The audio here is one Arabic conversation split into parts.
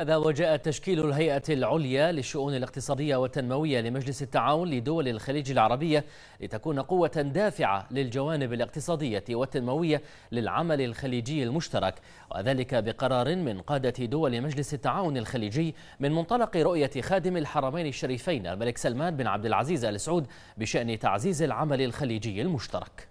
هذا وجاء تشكيل الهيئة العليا للشؤون الاقتصادية والتنموية لمجلس التعاون لدول الخليج العربية لتكون قوة دافعة للجوانب الاقتصادية والتنموية للعمل الخليجي المشترك وذلك بقرار من قادة دول مجلس التعاون الخليجي من منطلق رؤية خادم الحرمين الشريفين الملك سلمان بن عبد العزيز آل سعود بشأن تعزيز العمل الخليجي المشترك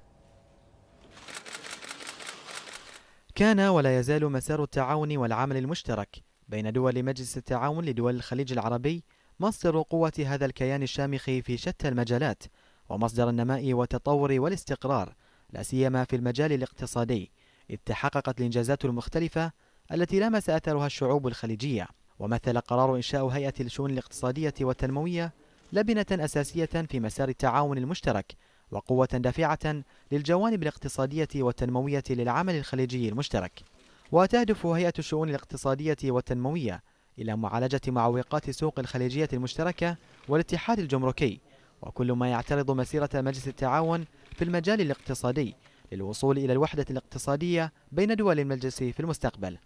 كان ولا يزال مسار التعاون والعمل المشترك بين دول مجلس التعاون لدول الخليج العربي مصدر قوة هذا الكيان الشامخ في شتى المجالات ومصدر النماء والتطور والاستقرار لا سيما في المجال الاقتصادي إذ تحققت الإنجازات المختلفة التي لامس أثرها الشعوب الخليجية ومثل قرار إنشاء هيئة الشؤون الاقتصادية والتنموية لبنة أساسية في مسار التعاون المشترك وقوة دافعة للجوانب الاقتصادية والتنموية للعمل الخليجي المشترك وتهدف هيئة الشؤون الاقتصادية والتنموية إلى معالجة معوقات السوق الخليجية المشتركة والاتحاد الجمركي وكل ما يعترض مسيرة مجلس التعاون في المجال الاقتصادي للوصول إلى الوحدة الاقتصادية بين دول المجلس في المستقبل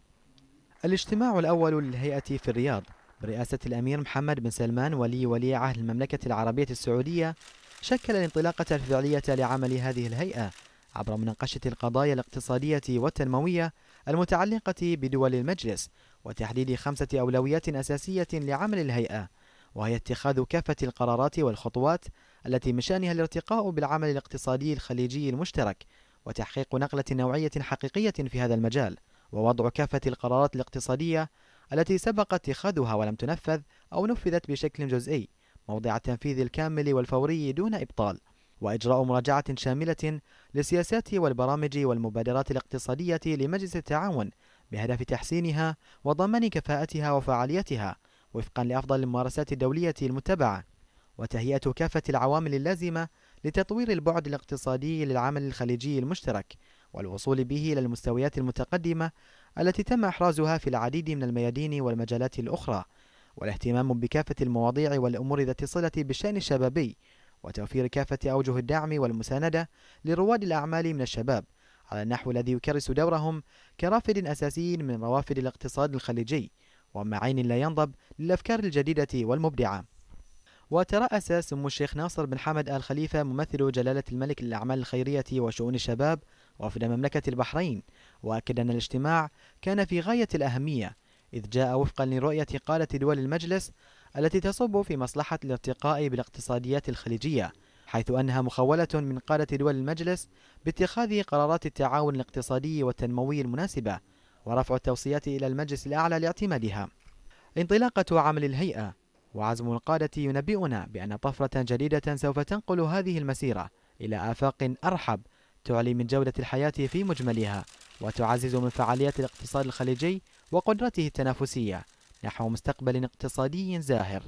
الاجتماع الأول للهيئة في الرياض برئاسة الأمير محمد بن سلمان ولي ولي عهد المملكة العربية السعودية شكل الانطلاقة الفعلية لعمل هذه الهيئة عبر مناقشة القضايا الاقتصادية والتنموية المتعلقة بدول المجلس وتحديد خمسة أولويات أساسية لعمل الهيئة وهي اتخاذ كافة القرارات والخطوات التي من شأنها الارتقاء بالعمل الاقتصادي الخليجي المشترك وتحقيق نقلة نوعية حقيقية في هذا المجال ووضع كافة القرارات الاقتصادية التي سبق اتخاذها ولم تنفذ أو نفذت بشكل جزئي موضع التنفيذ الكامل والفوري دون إبطال وإجراء مراجعة شاملة للسياسات والبرامج والمبادرات الاقتصادية لمجلس التعاون بهدف تحسينها وضمان كفاءتها وفعاليتها وفقا لأفضل الممارسات الدولية المتبعة وتهيئة كافة العوامل اللازمة لتطوير البعد الاقتصادي للعمل الخليجي المشترك والوصول به إلى المستويات المتقدمة التي تم إحرازها في العديد من الميادين والمجالات الأخرى والاهتمام بكافة المواضيع والأمور ذات الصلة بالشأن الشبابي وتوفير كافة أوجه الدعم والمساندة لرواد الأعمال من الشباب على النحو الذي يكرس دورهم كرافد أساسي من روافد الاقتصاد الخليجي ومعين لا ينضب للأفكار الجديدة والمبدعة وترأس سمو الشيخ ناصر بن حمد آل خليفة ممثل جلالة الملك للأعمال الخيرية وشؤون الشباب وفد مملكة البحرين وأكد أن الاجتماع كان في غاية الأهمية إذ جاء وفقا لرؤية قادة دول المجلس التي تصب في مصلحة الارتقاء بالاقتصاديات الخليجية حيث أنها مخولة من قادة دول المجلس باتخاذ قرارات التعاون الاقتصادي والتنموي المناسبة ورفع التوصيات إلى المجلس الأعلى لاعتمادها انطلاقة عمل الهيئة وعزم القادة ينبئنا بأن طفرة جديدة سوف تنقل هذه المسيرة إلى آفاق أرحب تعلي من جودة الحياة في مجملها وتعزز من فعاليات الاقتصاد الخليجي وقدرته التنافسية نحو مستقبل اقتصادي زاهر